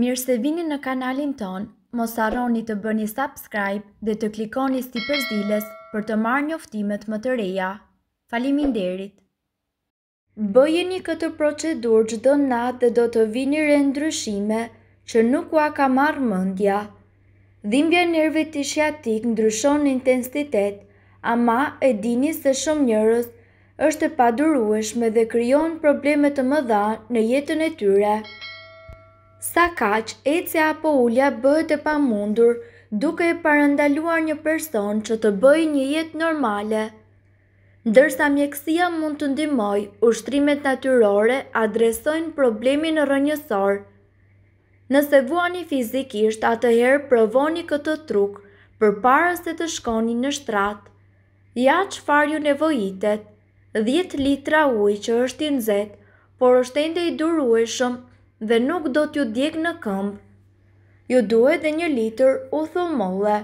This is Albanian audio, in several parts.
Mirë se vini në kanalin ton, mos arroni të bëni subscribe dhe të klikoni sti përzilës për të marrë një më të reja. Falimin derit! Bëjeni këtë procedur që do dhe do të vini re ndryshime që nuk ua ka marrë mëndja. Dhimbja nërve të shiatik ndryshon në intensitet, ama e dini se shumë njërës është e padurueshme dhe kryon problemet të më dha në jetën e tyre sa kaq e ce apo ullja bëhet e pa mundur duke e parandaluar një person që të bëj një jetë normale. Ndërsa mjekësia mund të ndimoj, ushtrimet natyrore adresojnë problemin rënjësor. Nëse vuani fizikisht atëherë provoni këtë truk për para se të shkoni në shtratë. Ja që farju nevojitet, 10 litra ujë që është i nëzet, por është ende i durueshëm dhe nuk do t'ju djek në këmbë. Ju duhet dhe një litër u thullmolle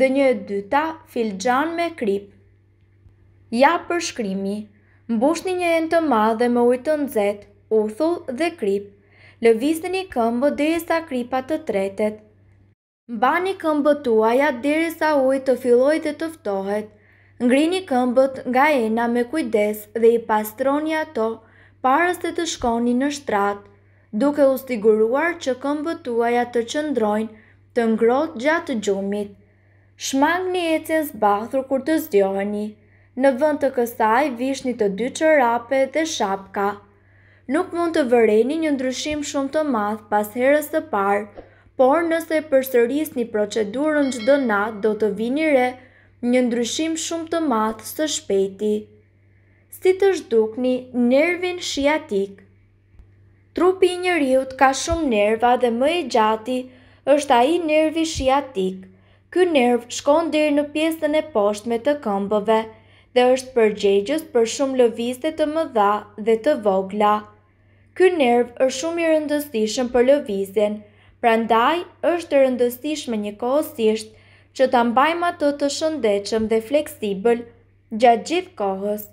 dhe një e dyta filxan me krip. Ja për shkrimi, mbush një e në të madhe me ujtë të nëzet, u thull dhe krip. Lëvizë një këmbë dhe e sa kripat të tretet. një këmbë tuaja dhe sa ujtë të filloj dhe tëftohet. Ngrini këmbët nga ena me kujdes dhe i pastroni ato parës të të shkoni në shtratë duke u siguruar që këmbët tuaja të qëndrojnë të ngrohtë gjatë gjumit. Shmangni ecjen zbathur kur të zgjoheni. Në vend të kësaj vishni të dy çorape dhe shapka. Nuk mund të vëreni një ndryshim shumë të madh pas herës së parë, por nëse përsërisni procedurën çdo natë do të vini re një ndryshim shumë të madh së shpejti. Si të zhdukni nervin shiatik. Trupi i njeriut ka shumë nerva dhe më i gjati është a i nervi shiatik. Ky nerv shkon dhe në pjesën e posht me të këmbëve dhe është përgjegjës për shumë lëviste të më dha dhe të vogla. Ky nerv është shumë i rëndësishëm për lëvizjen, pra ndaj është rëndësishme një kohësisht që të mbajmë të të shëndechëm dhe fleksibël gjatë gjithë kohës.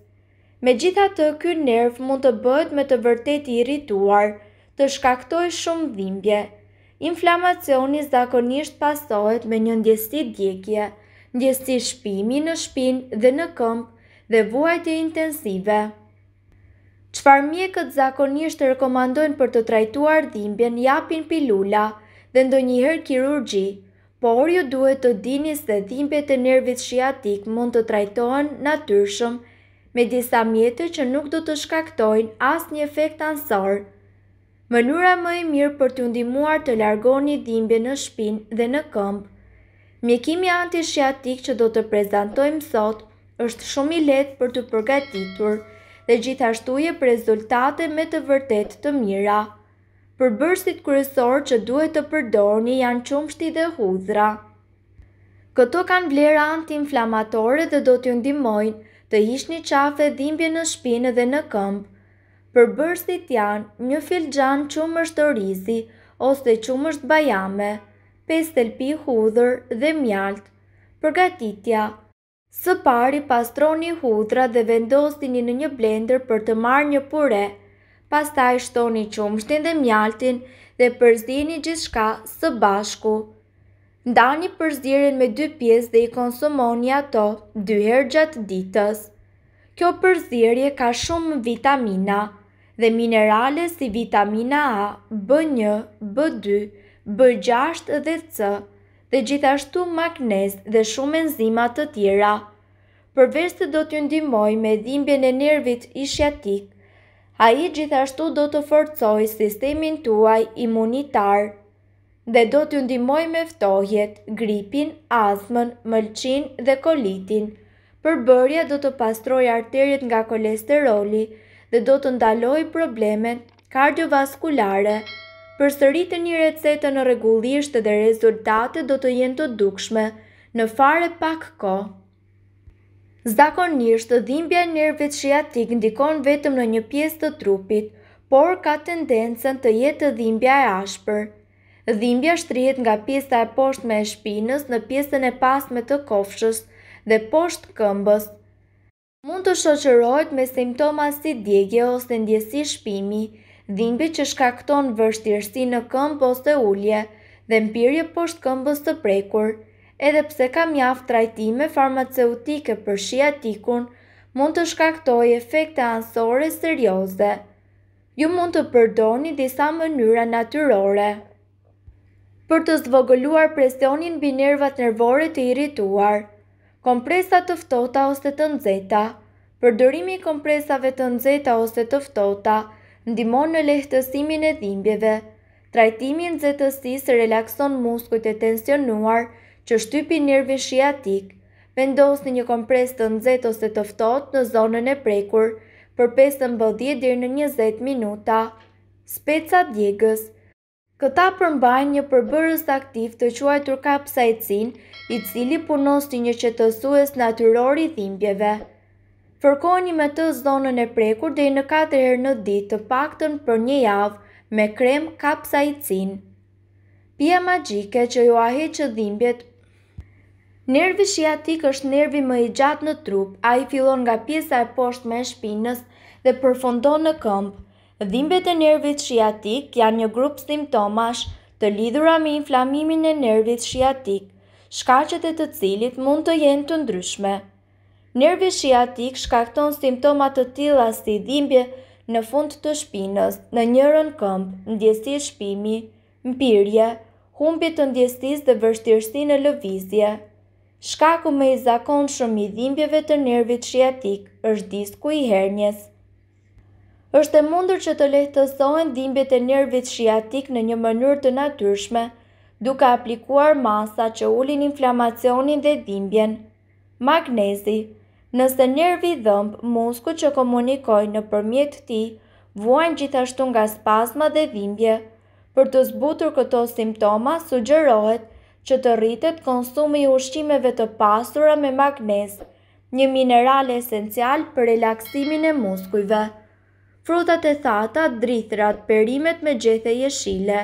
Me gjitha të ky nerv mund të bëhet me të vërtet i irrituar, të shkaktoj shumë dhimbje. Inflamacioni zakonisht pasohet me një ndjesti djekje, ndjesti shpimi në shpin dhe në këmp dhe vuajtje intensive. Qfar mjekët zakonisht të rekomandojnë për të trajtuar dhimbjen japin pilula dhe ndonjëherë kirurgji, por ju duhet të dini se dhimbjet e nervit shiatik mund të trajtohen natyrshëm me disa mjetë që nuk do të shkaktojnë asë një efekt ansar. Mënura më e mirë për të ndimuar të largoni dhimbje në shpin dhe në këmbë. Mjekimi antishiatik që do të prezentojmë sot është shumë i letë për të përgatitur dhe gjithashtuje për rezultate me të vërtet të mira. Përbërësit kërësor që duhet të përdorni janë qumshti dhe huzra. Këto kanë vlera anti-inflamatore dhe do të ndimojnë, të ishë një qafë dhimbje në shpinë dhe në këmbë. Për bërësit janë një fil gjanë qumë të rizi, ose qumë bajame, 5 të lpi hudhër dhe mjaltë. Përgatitja Së pari pastroni hudhra dhe vendostini në një blender për të marrë një pure, pastaj shtoni qumështin dhe mjaltin dhe përzdini gjithë së bashku ndani përzirin me dy pjesë dhe i konsumoni ato dy herë gjatë ditës. Kjo përzirje ka shumë vitamina dhe minerale si vitamina A, B1, B2, B6 dhe C dhe gjithashtu magnez dhe shumë enzimat të tjera. Përveç të do t'ju ndimoj me dhimbje në nervit ishjatik, a i gjithashtu do të forcoj sistemin tuaj imunitarë dhe do të ndimoj me ftohjet, gripin, azmën, mëlqin dhe kolitin. Përbërja do të pastroj arterjet nga kolesteroli dhe do të ndaloj problemet kardiovaskulare. Për sërit e një recetë në regullisht dhe rezultate do të jenë të dukshme në fare pak ko. Zakonisht, dhimbja e nervet shiatik ndikon vetëm në një pjesë të trupit, por ka tendencen të jetë dhimbja e ashpër. Dhimbja shtrihet nga pjesa e posht me e shpinës në pjesën e pas me të kofshës dhe poshtë këmbës. Mund të shoqërojt me simptoma si djegje ose ndjesi shpimi, dhimbje që shkakton vështirësi në këmbë ose ullje dhe mpirje poshtë këmbës të prekur. Edhe pse ka mjaft trajtime farmaceutike për shia tikun, mund të shkaktoj efekte ansore serioze. Ju mund të përdoni disa mënyra natyrore për të zvogëluar presionin binervat nervore të irrituar. Kompresat të ftohta ose të nxehta. Përdorimi i kompresave të nxehta ose të ftohta ndihmon në lehtësimin e dhimbjeve. Trajtimi i nxehtësisë relakson muskujt e tensionuar që shtypin nervin shiatik. Vendosni një kompresë të nxehtë ose të ftohtë në zonën e prekur për 15 deri në 20 minuta. Speca djegës Këta përmbajnë një përbërës aktiv të quajtur kapsajcin, i cili punos të një qëtësues natyrori dhimbjeve. Fërkoni me të zonën e prekur dhe i në 4 herë në ditë të pakton për një javë me krem kapsajcin. Pia magjike që ju ahi që dhimbjet Nervi shiatik është nervi më i gjatë në trup, a i filon nga pjesa e poshtë me shpinës dhe përfondon në këmbë. Dhimbet e nervit shiatik janë një grup simptomash të lidhura me inflamimin e nervit shiatik, shkaqet e të cilit mund të jenë të ndryshme. Nervi shiatik shkakton simptoma të tilla si dhimbje në fund të shpinës, në njërën këmbë, ndjesi shpimi, mpirje, humbje të ndjesis dhe vështirësi në lëvizje. Shkaku me i zakon shumë i dhimbjeve të nervit shiatik është disku i hernjes është e mundur që të lehtësohen dhimbjet e nervit shiatik në një mënyrë të natyrshme, duke aplikuar masa që ulin inflamacionin dhe dhimbjen. Magnezi Nëse nervi dhëmb, musku që komunikojnë në përmjet ti, vuajnë gjithashtu nga spasma dhe dhimbje. Për të zbutur këto simptoma, sugjerohet që të rritet konsumi ushqimeve të pasura me magnez, një mineral esencial për relaksimin e muskujve frutat e thata, drithrat, perimet me gjethe jeshile,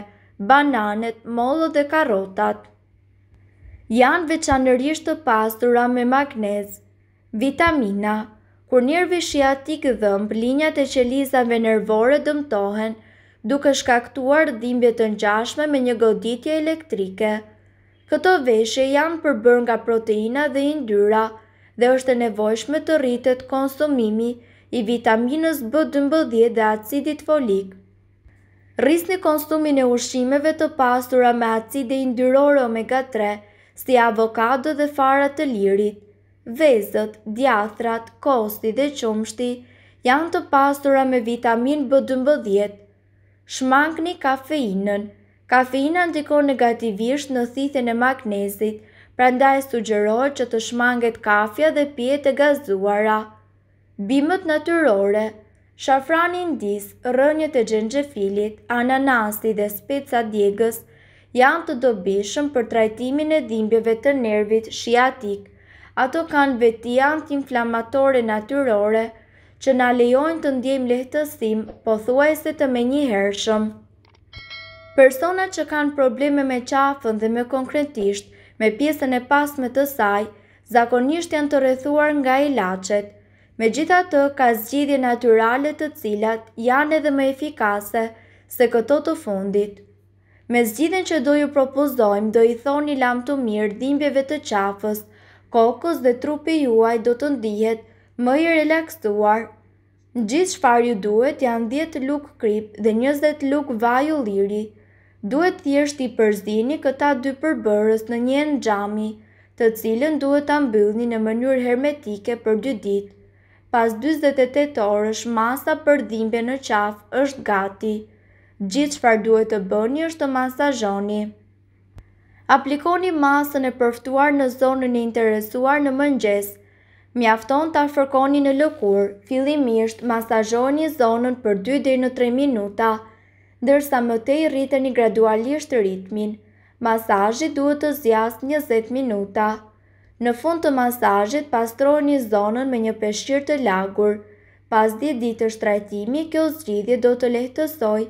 bananet, mollo dhe karotat. Janë veçanërisht të pastura me magnez, vitamina, kur njërë vishja ti këdhëmb, linjat e qelizave nervore dëmtohen, duke shkaktuar dhimbje të njashme me një goditje elektrike. Këto veshje janë përbër nga proteina dhe indyra dhe është e nevojshme të rritet konsumimi i vitaminës B12 dhe acidit folik. Rris konsumin e ushimeve të pastura me acide indyrore omega 3, si avokado dhe farat të lirit. Vezët, djathrat, kosti dhe qumshti janë të pastura me vitamin B12. Shmangni kafeinën. Kafeina ndikon negativisht në thithin e magnezit, pra ndaj sugjerojt që të shmanget kafja dhe pjetë e gazuara. Bimët natyrore Shafrani ndis, rënjët e gjengjefilit, ananasi dhe speca djegës janë të dobishëm për trajtimin e dhimbjeve të nervit shiatik. Ato kanë veti antiinflamatore natyrore që na lejojnë të ndjejmë lehtësim, po thuajse të menjëhershëm. Persona që kanë probleme me qafën dhe me konkretisht me pjesën e pasme të saj, zakonisht janë të rrethuar nga ilaçet. Me gjitha të ka zgjidhje naturalet të cilat janë edhe më efikase se këto të fundit. Me zgjidhjen që do ju propozojmë, do i thoni lamë të mirë dhimbjeve të qafës, kokës dhe trupi juaj do të ndihet më i relaksuar. Në gjithë shfar ju duhet janë 10 luk krip dhe 20 luk vaju liri. Duhet thjesht i përzini këta dy përbërës në njën gjami, të cilën duhet të mbyllni në mënyrë hermetike për 2 ditë pas 28 orësh masa për dhimbje në qaf është gati. Gjithë shfar duhet të bëni është të masajoni. Aplikoni masën e përftuar në zonën e interesuar në mëngjes. Mjafton të afërkoni në lëkur, fillimisht masajoni zonën për 2 në 3 minuta, dërsa më te i rriteni gradualisht ritmin. Masajit duhet të zjas 20 minuta. Në fund të masajit, pastrojë një zonën me një peshqir të lagur. Pas 10 ditë është trajtimi, kjo zgjidhje do të lehtësoj,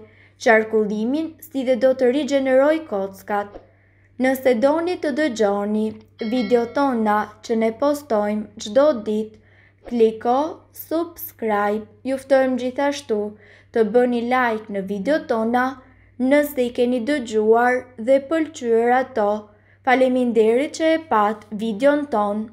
qarkullimin, si dhe do të rigeneroj kockat. Nëse doni të dëgjoni, video tona që ne postojmë gjdo dit, kliko, subscribe, juftojmë gjithashtu, të bëni like në video tona, nëse i keni dëgjuar dhe pëlqyra toë, Falemin deri që e pat videon ton